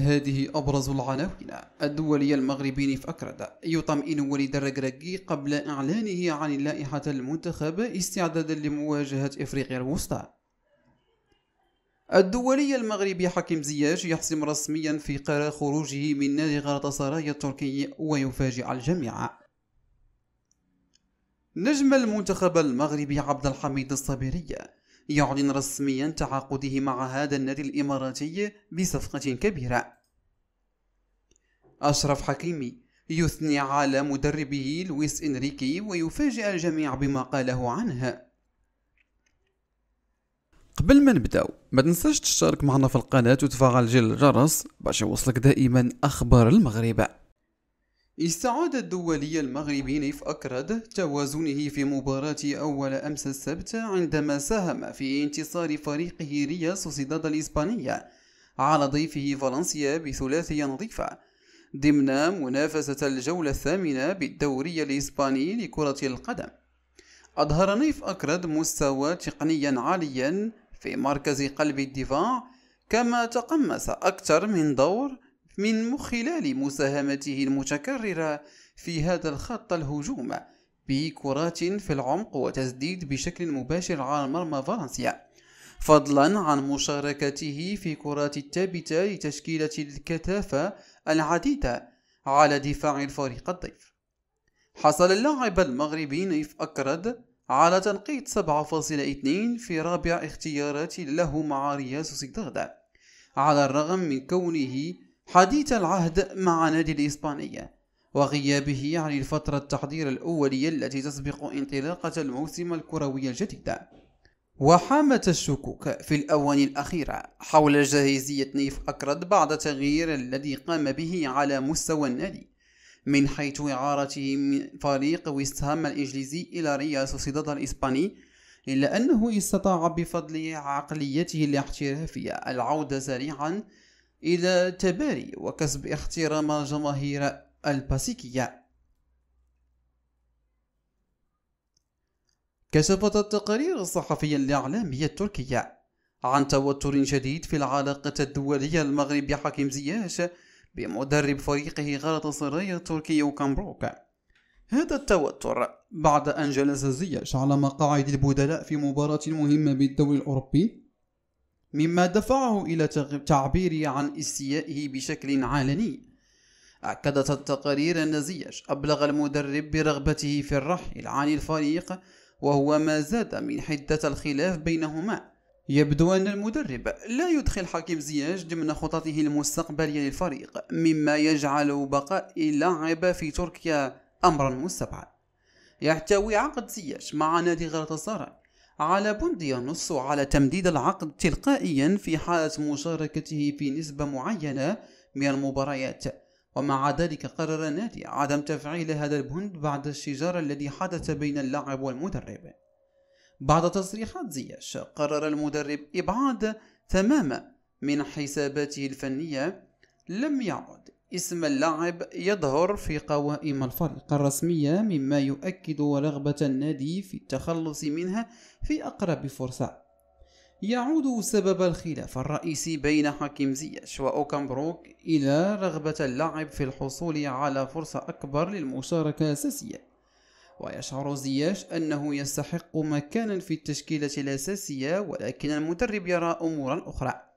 هذه أبرز العناوين الدولي المغربي في أكرد يطمئن وليد الركراكي قبل إعلانه عن لائحة المنتخب استعدادا لمواجهة إفريقيا الوسطى الدولي المغربي حكيم زياش يحسم رسميا في قرار خروجه من نادي غلطسراي التركي ويفاجئ الجميع نجم المنتخب المغربي عبد الحميد الصبيري يعلن رسميا تعاقده مع هذا النادي الإماراتي بصفقة كبيرة أشرف حكيمي يثني على مدربه لويس إنريكي ويفاجئ الجميع بما قاله عنه قبل ما نبداو ما تنساش تشترك معنا في القناة وتفعل جل الجرس باش يوصلك دائما أخبار المغرب استعاد الدولي المغربي نيف أكرد توازنه في مباراة أول أمس السبت عندما ساهم في انتصار فريقه ريال سوسيداد الإسبانية على ضيفه فالنسيا بثلاثية نظيفة ضمن منافسة الجولة الثامنة بالدوري الإسباني لكرة القدم أظهر نيف أكرد مستوى تقنيا عاليا في مركز قلب الدفاع كما تقمص أكثر من دور من خلال مساهمته المتكررة في هذا الخط الهجوم بكرات في العمق وتسديد بشكل مباشر على مرمى فالنسيا فضلا عن مشاركته في كرات الثابتة لتشكيلة الكثافة العديدة على دفاع الفريق الضيف حصل اللاعب المغربي نيف أكرد على تنقيط 7.2 في رابع اختيارات له مع رياض سيدغدا على الرغم من كونه حديث العهد مع نادي الإسبانية وغيابه عن الفترة التحضير الأولية التي تسبق انطلاقة الموسم الكروي الجديد وحامت الشكوك في الأواني الأخيرة حول جاهزية نيف أكرد بعد تغيير الذي قام به على مستوى النادي من حيث إعارته من فريق ويستهام الإنجليزي إلى ريال سوسيداد الإسباني إلا أنه استطاع بفضل عقليته الاحترافية العودة سريعا إلى تباري وكسب احترام الجماهير الباسيكية كشفت التقارير الصحفية الإعلامية التركية عن توتر شديد في العلاقة الدولية المغرب حكيم زياش بمدرب فريقه غلط السرايا التركي كامبروك هذا التوتر بعد أن جلس زياش على مقاعد البدلاء في مباراة مهمة بالدوري الأوروبي مما دفعه إلى تعبيره عن استيائه بشكل علني أكدت التقارير أن زياش أبلغ المدرب برغبته في الرحيل عن الفريق وهو ما زاد من حدة الخلاف بينهما يبدو أن المدرب لا يدخل حكيم زياش ضمن خططه المستقبلية للفريق مما يجعل بقاء اللاعب في تركيا أمرا مستبعد يحتوي عقد زياش مع نادي غلطة على بند ينص على تمديد العقد تلقائيا في حالة مشاركته في نسبة معينة من المباريات ومع ذلك قرر النادي عدم تفعيل هذا البند بعد الشجار الذي حدث بين اللاعب والمدرب بعد تصريحات زياش قرر المدرب إبعاد تماما من حساباته الفنية لم يعد اسم اللاعب يظهر في قوائم الفرق الرسمية مما يؤكد رغبة النادي في التخلص منها في أقرب فرصة يعود سبب الخلاف الرئيسي بين حكيم زياش وأوكامبروك إلى رغبة اللاعب في الحصول على فرصة أكبر للمشاركة أساسية ويشعر زياش أنه يستحق مكانا في التشكيلة الأساسية ولكن المدرب يرى أمورا أخرى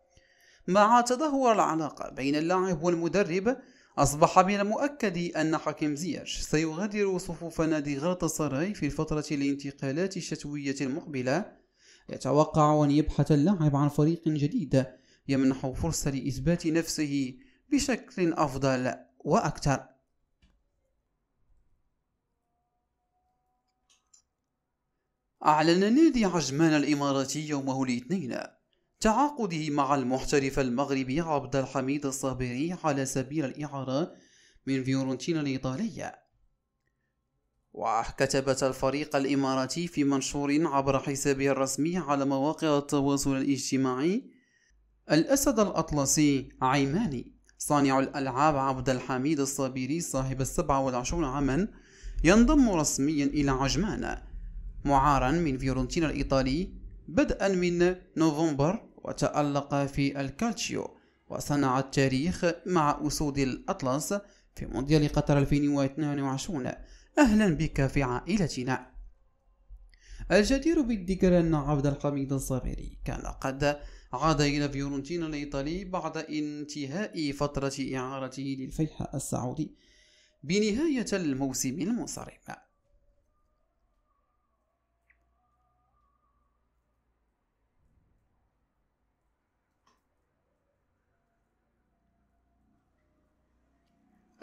مع تدهور العلاقة بين اللاعب والمدرب أصبح من المؤكد أن حكيم زياش سيغادر صفوف نادي غلطة سراي في فترة الانتقالات الشتوية المقبلة يتوقع أن يبحث اللاعب عن فريق جديد يمنح فرصة لإثبات نفسه بشكل أفضل وأكثر أعلن نادي عجمان الإماراتي يومه الاثنين تعاقده مع المحترف المغربي عبد الحميد الصابري على سبيل الإعارة من فيورنتينا الإيطالية وكتبت الفريق الإماراتي في منشور عبر حسابه الرسمي على مواقع التواصل الاجتماعي الأسد الأطلسي عيماني صانع الألعاب عبد الحميد الصابري صاحب السبعة والعشرون عاما ينضم رسميا إلى عجمان معارا من فيورنتينا الإيطالي بدءا من نوفمبر وتألق في الكالتشيو وصنع التاريخ مع أسود الأطلس في مونديال قطر 2022 أهلا بك في عائلتنا الجدير بالذكر أن عبد الحميد الصابري كان قد عاد إلى فيورنتينا الإيطالي بعد انتهاء فترة إعارته للفيحاء السعودي بنهاية الموسم المنصرم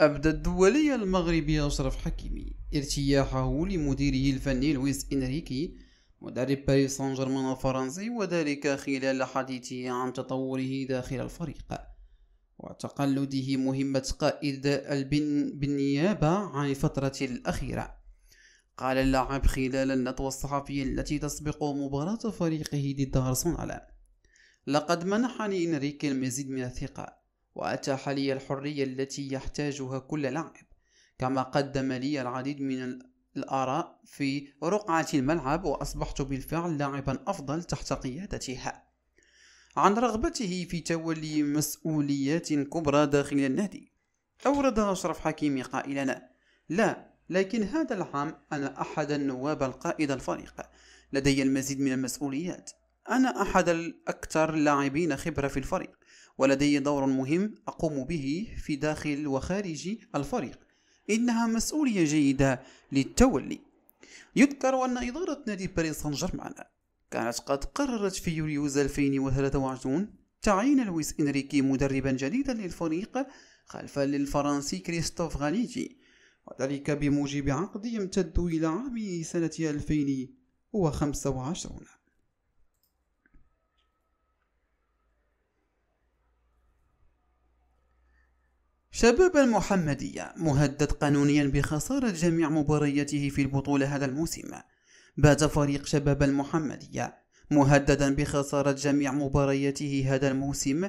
أبدى الدولي المغربي أشرف حكيمي ارتياحه لمديره الفني لويس إنريكي مدرب باريس سان جيرمان الفرنسي وذلك خلال حديثه عن تطوره داخل الفريق وتقلده مهمة قائد البن بالنيابة عن الفترة الأخيرة قال اللاعب خلال النطوة الصحفية التي تسبق مباراة فريقه ضد أرسنال لقد منحني إنريكي المزيد من الثقة وأتاح لي الحرية التي يحتاجها كل لاعب كما قدم لي العديد من الآراء في رقعة الملعب وأصبحت بالفعل لاعبا أفضل تحت قيادتها عن رغبته في تولي مسؤوليات كبرى داخل النادي أورد أشرف حكيمي قائلا لا لكن هذا العام أنا أحد النواب القائد الفريق لدي المزيد من المسؤوليات أنا أحد الأكثر لاعبين خبرة في الفريق ولدي دور مهم أقوم به في داخل وخارج الفريق إنها مسؤولية جيدة للتولي يذكر أن إدارة نادي باريس سان جيرمان كانت قد قررت في يوليوز 2023 تعيين لويس إنريكي مدربا جديدا للفريق خلفا للفرنسي كريستوف غاليجي وذلك بموجب عقد يمتد إلى عام سنة 2025 شباب المحمدية مهدد قانونيا بخسارة جميع مبارياته في البطولة هذا الموسم بات فريق شباب المحمدية مهددا بخسارة جميع مبارياته هذا الموسم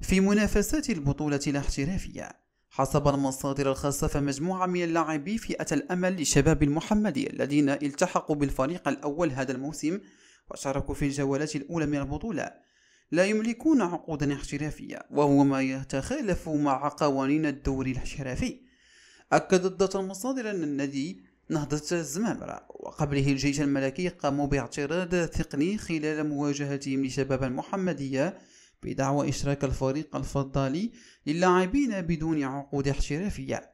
في منافسات البطولة الاحترافية حسب المصادر الخاصة فمجموعة من اللاعبي فئة الأمل لشباب المحمدي الذين التحقوا بالفريق الأول هذا الموسم وشاركوا في الجولات الأولى من البطولة لا يملكون عقودا احترافية وهو ما يتخالف مع قوانين الدوري الاحترافي أكدت ذات المصادر أن النادي نهضة الزمامرة وقبله الجيش الملكي قاموا باعتراض تقني خلال مواجهتهم لشباب المحمدية بدعوى إشراك الفريق الفضالي للاعبين بدون عقود احترافية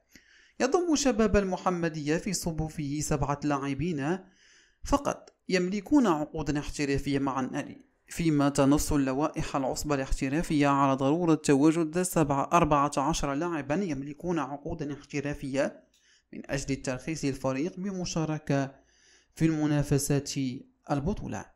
يضم شباب المحمدية في صفوفه سبعة لاعبين فقط يملكون عقودا احترافية مع النادي فيما تنص اللوائح العصبة الاحترافية على ضرورة تواجد سبعة أربعة عشر لاعبا يملكون عقودا احترافية من أجل ترخيص الفريق بمشاركة في المنافسات البطولة